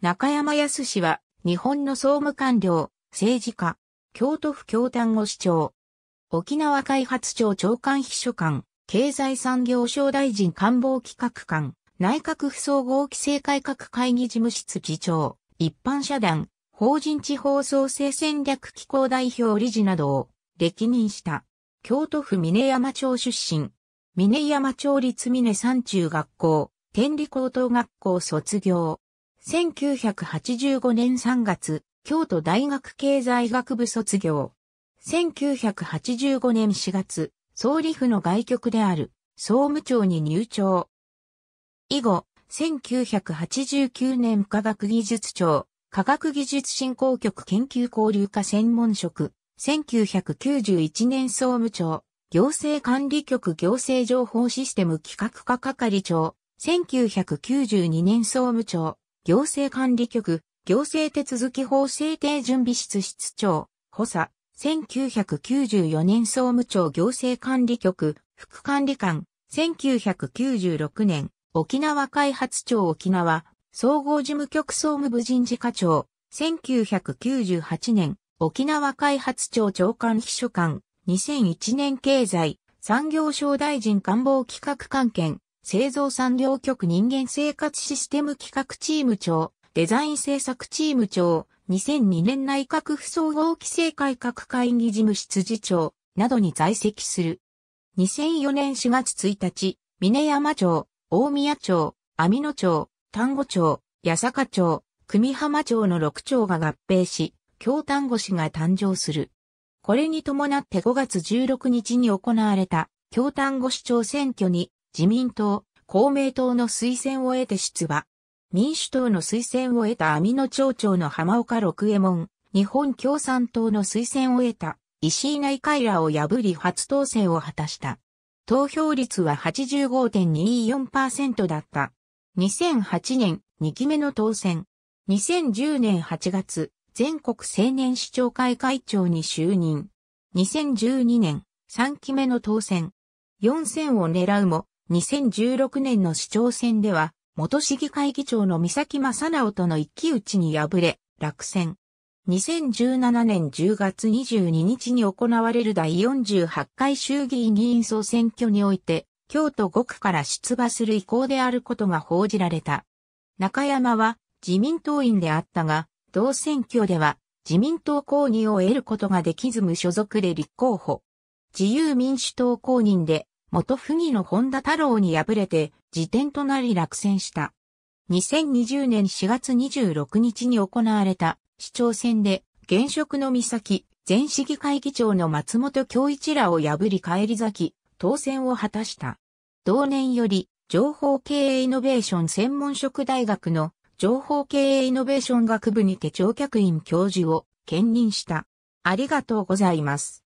中山康氏は、日本の総務官僚、政治家、京都府京丹後市長、沖縄開発庁長官秘書官、経済産業省大臣官房企画官、内閣府総合規制改革会議事務室次長、一般社団、法人地方創生戦略機構代表理事などを歴任した、京都府峰山町出身、峰山町立峰山中学校、天理高等学校卒業。1985年3月、京都大学経済学部卒業。1985年4月、総理府の外局である総務庁に入庁。以後、1989年科学技術庁、科学技術振興局研究交流課専門職、1991年総務庁、行政管理局行政情報システム企画課係長、1992年総務庁、行政管理局、行政手続法制定準備室室長、補佐、1994年総務庁行政管理局、副管理官、1996年、沖縄開発庁沖縄、総合事務局総務部人事課長、1998年、沖縄開発庁長官秘書官、2001年経済、産業省大臣官房企画官権、製造産業局人間生活システム企画チーム長、デザイン制作チーム長、2002年内閣府総合規制改革会議事務室次長などに在籍する。2004年4月1日、峰山町、大宮町、網野町、丹後町、八坂町、久美浜町の6町が合併し、京丹後市が誕生する。これに伴って5月16日に行われた京丹後市長選挙に自民党、公明党の推薦を得て出馬。民主党の推薦を得た網野町長の浜岡六右衛門、日本共産党の推薦を得た石井内海らを破り初当選を果たした。投票率は85.24%だった。2008年2期目の当選。2010年8月、全国青年市長会会長に就任。2012年3期目の当選。4選を狙うも、2016年の市長選では、元市議会議長の三崎正直との一騎打ちに敗れ、落選。2017年10月22日に行われる第48回衆議院議員総選挙において、京都5区から出馬する意向であることが報じられた。中山は自民党員であったが、同選挙では自民党公認を得ることができず無所属で立候補。自由民主党公認で元不義の本田太郎に敗れて、辞典となり落選した。2020年4月26日に行われた市長選で、現職の三崎、前市議会議長の松本京一らを破り返り咲き、当選を果たした。同年より、情報経営イノベーション専門職大学の情報経営イノベーション学部にて長客員教授を兼任した。ありがとうございます。